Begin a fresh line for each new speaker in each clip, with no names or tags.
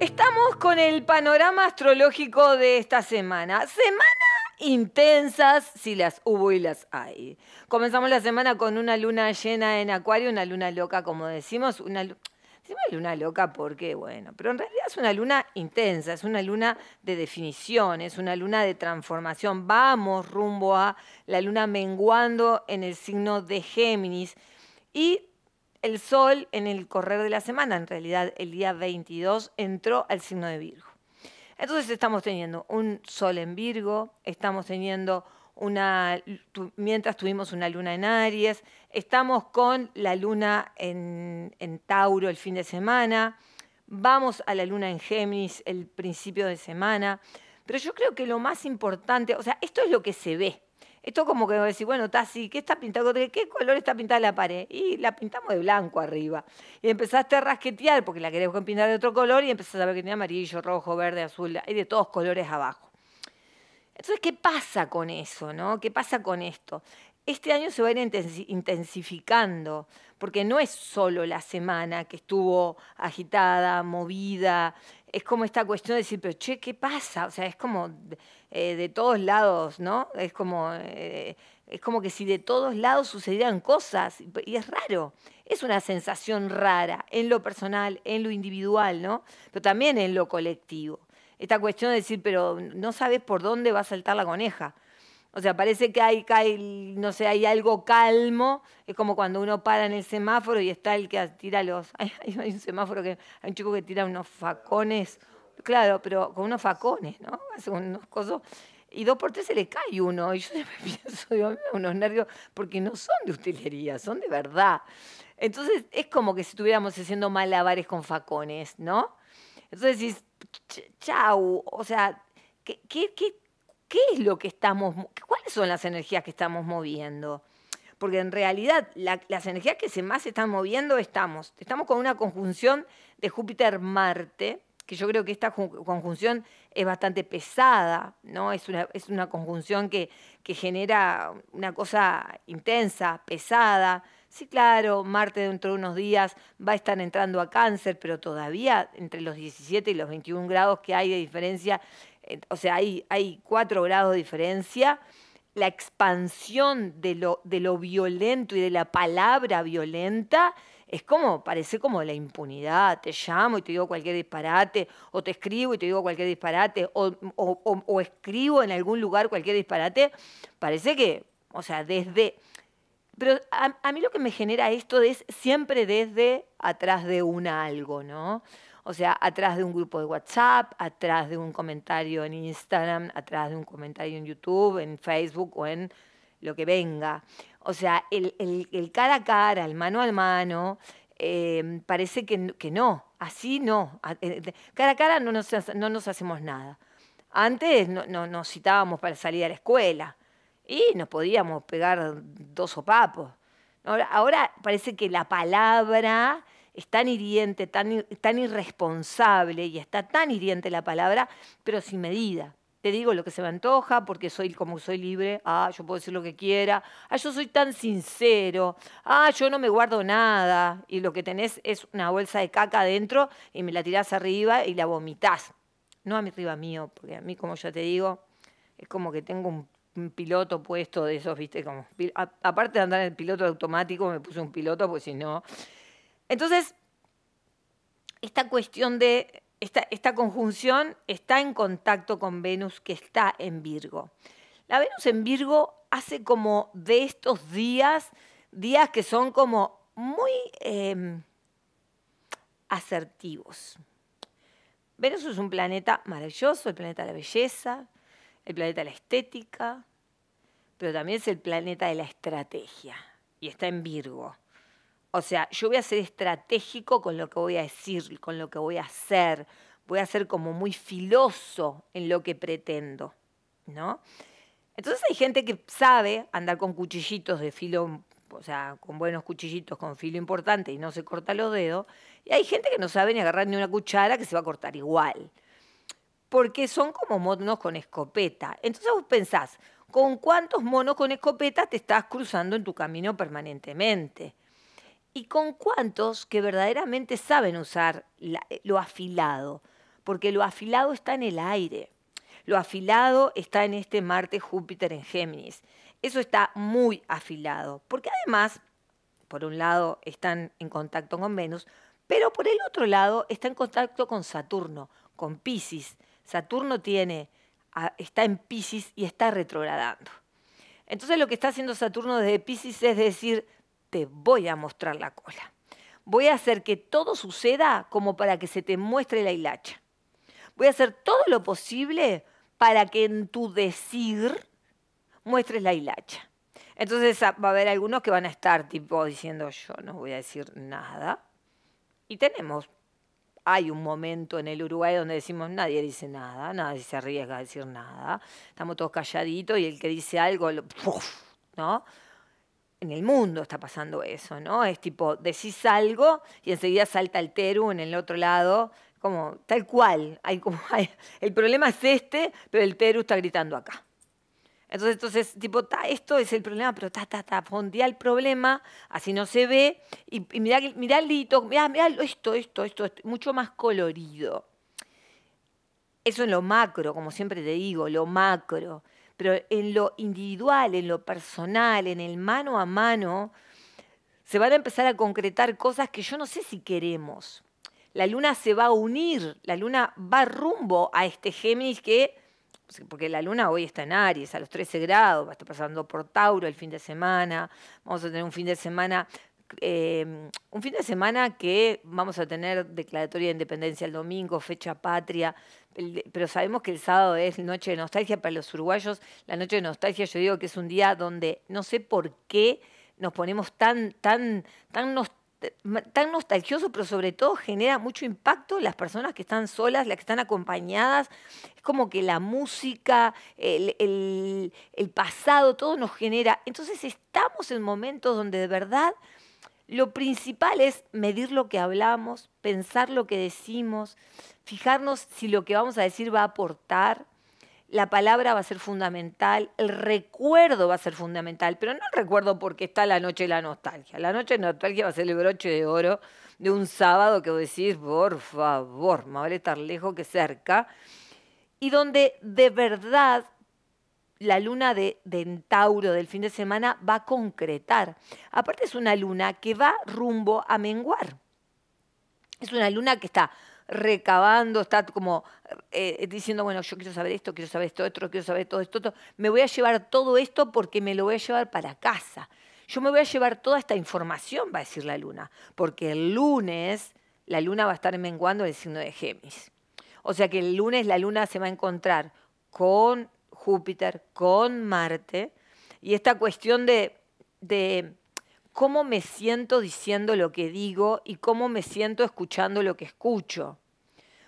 Estamos con el panorama astrológico de esta semana. Semana intensas, si las hubo y las hay. Comenzamos la semana con una luna llena en acuario, una luna loca, como decimos, una luna... Decimos luna loca porque, bueno, pero en realidad es una luna intensa, es una luna de definición, es una luna de transformación. Vamos rumbo a la luna menguando en el signo de Géminis. Y el Sol en el correr de la semana, en realidad el día 22, entró al signo de Virgo. Entonces estamos teniendo un Sol en Virgo, estamos teniendo una, mientras tuvimos una luna en Aries, estamos con la luna en, Tauro el fin de semana, vamos a la luna en Géminis el principio de semana, pero yo creo que lo más importante, o sea, esto es lo que se ve, esto como que decir, bueno, está así, ¿qué está pintado? ¿Qué color está pintada la pared? Y la pintamos de blanco arriba. Y empezaste a rasquetear porque la querés pintar de otro color y empezaste a ver que tenía amarillo, rojo, verde, azul, hay de todos colores abajo. Entonces, ¿qué pasa con eso, no? ¿Qué pasa con esto? Este año se va a ir intensificando, porque no es solo la semana que estuvo agitada, movida, es como esta cuestión de decir, pero che, ¿qué pasa? O sea, es como eh, de todos lados, ¿no? Es como, eh, es como que si de todos lados sucedieran cosas, y es raro, es una sensación rara en lo personal, en lo individual, ¿no? Pero también en lo colectivo. Esta cuestión de decir, pero no sabes por dónde va a saltar la coneja. O sea, parece que hay, hay, no sé, hay algo calmo. Es como cuando uno para en el semáforo y está el que tira los. Hay, un semáforo que. Hay un chico que tira unos facones. Claro, pero con unos facones, ¿no? Hace unos cosas. Y dos por tres se le cae uno. Y yo me pienso, digo, unos nervios, porque no son de utilería, son de verdad. Entonces, es como que si estuviéramos haciendo malabares con facones, ¿no? Entonces chau, o sea, ¿qué, qué ¿qué es lo que estamos, cuáles son las energías que estamos moviendo? Porque en realidad las energías que se más están moviendo estamos, estamos con una conjunción de Júpiter-Marte, que yo creo que esta conjunción es bastante pesada, ¿no? Es una, conjunción que, que genera una cosa intensa, pesada, Sí, claro, Marte dentro de unos días va a estar entrando a cáncer, pero todavía entre los 17 y los 21 grados que hay de diferencia, eh, o sea, hay, hay 4 grados de diferencia la expansión de lo, violento y de la palabra violenta es como, parece como la impunidad. Te llamo y te digo cualquier disparate, o te escribo y te digo cualquier disparate, o escribo en algún lugar cualquier disparate. Parece que, o sea, desde, pero a, mí lo que me genera esto es siempre desde atrás de un algo, ¿no? O sea, atrás de un grupo de WhatsApp, atrás de un comentario en Instagram, atrás de un comentario en YouTube, en Facebook o en lo que venga. O sea, el, cara a cara, el mano a mano, eh, parece que, no, así no. Eh, cara a cara no nos, no nos hacemos nada. Antes no, nos citábamos para salir a la escuela y nos podíamos pegar dos sopapos. Ahora, ahora parece que la palabra es tan hiriente, tan, tan irresponsable y está tan hiriente la palabra, pero sin medida te digo lo que se me antoja porque soy como soy libre, ah, yo puedo decir lo que quiera, ah, yo soy tan sincero, ah, yo no me guardo nada y lo que tenés es una bolsa de caca adentro y me la tirás arriba y la vomitas. No a mi arriba mío, porque a mí, como ya te digo, es como que tengo un piloto puesto de esos, viste, como. aparte de andar en el piloto automático, me puse un piloto, pues si no. Entonces, esta cuestión de. Esta, esta conjunción está en contacto con Venus, que está en Virgo. La Venus en Virgo hace como de estos días, días que son como muy em, asertivos. Venus es un planeta maravilloso, el planeta de la belleza, el planeta de la estética, pero también es el planeta de la estrategia y está en Virgo. O sea, yo voy a ser estratégico con lo que voy a decir, con lo que voy a hacer. Voy a ser como muy filoso en lo que pretendo, ¿no? Entonces hay gente que sabe andar con cuchillitos de filo, o sea, con buenos cuchillitos, con filo importante y no se corta los dedos. Y hay gente que no sabe ni agarrar ni una cuchara que se va a cortar igual. Porque son como monos con escopeta. Entonces vos pensás, con cuántos monos con escopeta te estás cruzando en tu camino permanentemente y con cuántos que verdaderamente saben usar eh, lo afilado, porque lo afilado está en el aire, lo afilado está en este Marte Júpiter en Géminis, eso está muy afilado, porque además, por un lado, están en contacto con Venus, pero por el otro lado están en contacto con Saturno, con Pisces. Saturno tiene está en Pisces y está retrogradando. Entonces lo que está haciendo Saturno desde Pisces es decir, te voy a mostrar la cola. Voy a hacer que todo suceda como para que se te muestre la hilacha. Voy a hacer todo lo posible para que en tu decir muestres la hilacha. Entonces va a haber algunos que van a estar tipo diciendo yo no voy a decir nada. Y tenemos hay un momento en el Uruguay donde decimos nadie dice nada, nadie se arriesga a decir nada, estamos todos calladitos y el que dice algo, ¿no? En el mundo está pasando eso, ¿no? Es tipo, decís algo y enseguida salta el Teru en el otro lado, como tal cual. Hay como, el problema es este, pero el Teru está gritando acá. Entonces, entonces tipo, esto es el problema, pero ta, ta, ta, el problema, así no se ve, y, y mirá, mirá, el dito, mirá, esto, esto, esto, esto, mucho más colorido. Eso en lo macro, como siempre te digo, lo macro. Pero en lo individual, en lo personal, en el mano a mano, se van a empezar a concretar cosas que yo no sé si queremos. La luna se va a unir, la luna va rumbo a este Géminis que porque la luna hoy está en Aries, a los 13 grados, va a estar pasando por Tauro el fin de semana, vamos a tener un fin de semana eh, un fin de semana que vamos a tener declaratoria de independencia el domingo, fecha patria, pero sabemos que el sábado es noche de nostalgia para los uruguayos. La noche de nostalgia yo digo que es un día donde no sé por qué nos ponemos tan, tan, tan nostálgicos tan nostalgioso, pero sobre todo genera mucho impacto en las personas que están solas, las que están acompañadas. Es como que la música, el, el pasado, todo nos genera. Entonces estamos en momentos donde de verdad lo principal es medir lo que hablamos, pensar lo que decimos, fijarnos si lo que vamos a decir va a aportar la palabra va a ser fundamental, el recuerdo va a ser fundamental, pero no el recuerdo porque está la noche de la nostalgia. La noche de la nostalgia va a ser el broche de oro de un sábado que vos decís, por favor, me vale estar lejos que cerca, y donde de verdad la luna de, de del fin de semana va a concretar. Aparte es una luna que va rumbo a menguar. Es una luna que está recabando, está como eh, diciendo, bueno, yo quiero saber esto, quiero saber esto, otro, quiero saber todo esto, me voy a llevar todo esto porque me lo voy a llevar para casa. Yo me voy a llevar toda esta información, va a decir la luna, porque el lunes la luna va a estar menguando el signo de Géminis. O sea que el lunes la luna se va a encontrar con Júpiter, con Marte, y esta cuestión de, de cómo me siento diciendo lo que digo y cómo me siento escuchando lo que escucho.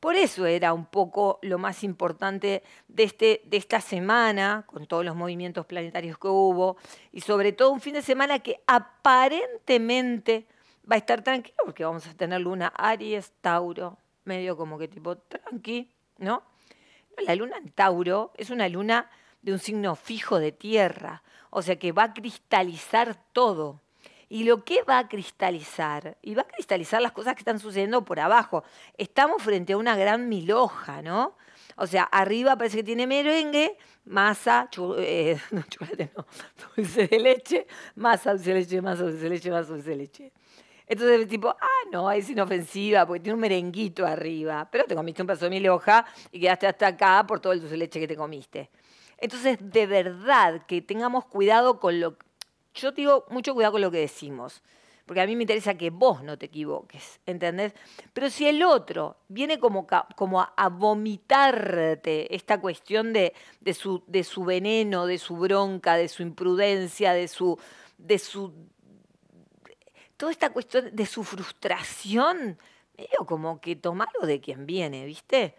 Por eso era un poco lo más importante de, este, de, esta semana, con todos los movimientos planetarios que hubo, y sobre todo un fin de semana que aparentemente va a estar tranquilo, porque vamos a tener luna Aries, Tauro, medio como que tipo tranqui, ¿no? La luna en Tauro es una luna de un signo fijo de tierra, o sea que va a cristalizar todo y lo que va a cristalizar, y va a cristalizar las cosas que están sucediendo por abajo. Estamos frente a una gran miloja, ¿no? O sea, arriba parece que tiene merengue, masa, eh, no, dulce de leche, masa, dulce de leche, masa, dulce de leche, masa, dulce de leche. Entonces, el tipo, ah, no, es inofensiva porque tiene un merenguito arriba, pero te comiste un pedazo de miloja y quedaste hasta acá por todo el dulce de leche que te comiste. Entonces, de verdad, que tengamos cuidado con lo yo digo mucho cuidado con lo que decimos, porque a mí me interesa que vos no te equivoques, ¿entendés? Pero si el otro viene como, como a, vomitarte esta cuestión de, de, su, veneno, de su bronca, de su imprudencia, de su... De su toda esta cuestión de su frustración, medio como que tomarlo de quien viene, ¿viste?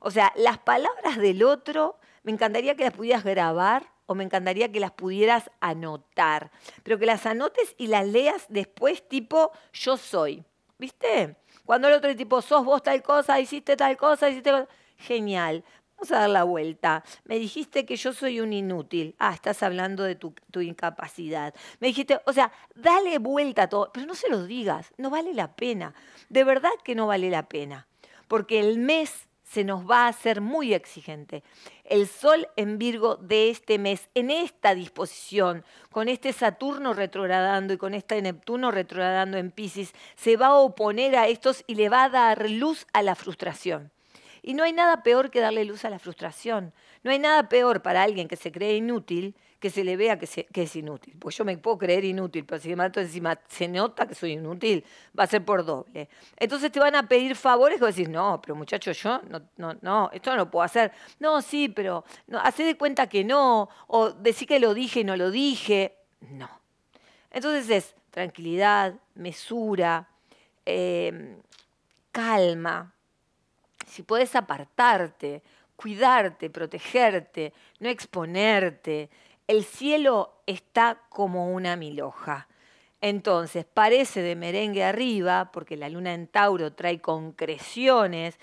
O sea, las palabras del otro, me encantaría que las pudieras grabar o me encantaría que las pudieras anotar, pero que las anotes y las leas después tipo yo soy, ¿viste? Cuando el otro tipo sos vos tal cosa, hiciste tal cosa, hiciste cosa. Genial. Vamos a dar la vuelta. Me dijiste que yo soy un inútil. Ah, estás hablando de tu, incapacidad. Me dijiste, o sea, dale vuelta a todo, pero no se lo digas, no vale la pena. De verdad que no vale la pena. Porque el mes se nos va a hacer muy exigente. El Sol en Virgo de este mes, en esta disposición, con este Saturno retrogradando y con este Neptuno retrogradando en Pisces, se va a oponer a estos y le va a dar luz a la frustración. Y no hay nada peor que darle luz a la frustración. No hay nada peor para alguien que se cree inútil que se le vea que, es inútil. Pues yo me puedo creer inútil, pero si me mato encima se nota que soy inútil, va a ser por doble. Entonces te van a pedir favores y vos decís, no, pero muchacho, yo no, no, no, esto no lo puedo hacer. No, sí, pero no, hacer de cuenta que no, o decir que lo dije y no lo dije. No. Entonces es tranquilidad, mesura, eh, calma, si puedes apartarte, cuidarte, protegerte, no exponerte. El cielo está como una miloja. Entonces, parece de merengue arriba, porque la luna en Tauro trae concreciones,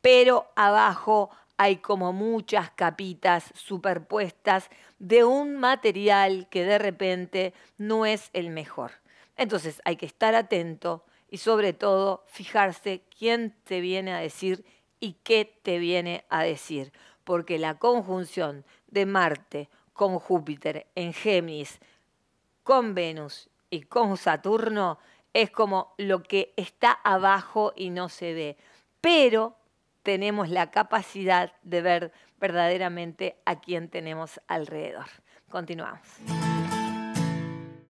pero abajo hay como muchas capitas superpuestas de un material que de repente no es el mejor. Entonces hay que estar atento y sobre todo fijarse quién te viene a decir y qué te viene a decir, porque la conjunción de Marte con Júpiter en Géminis, con Venus y con Saturno es como lo que está abajo y no se ve, pero tenemos la capacidad de ver verdaderamente a quién tenemos alrededor. Continuamos.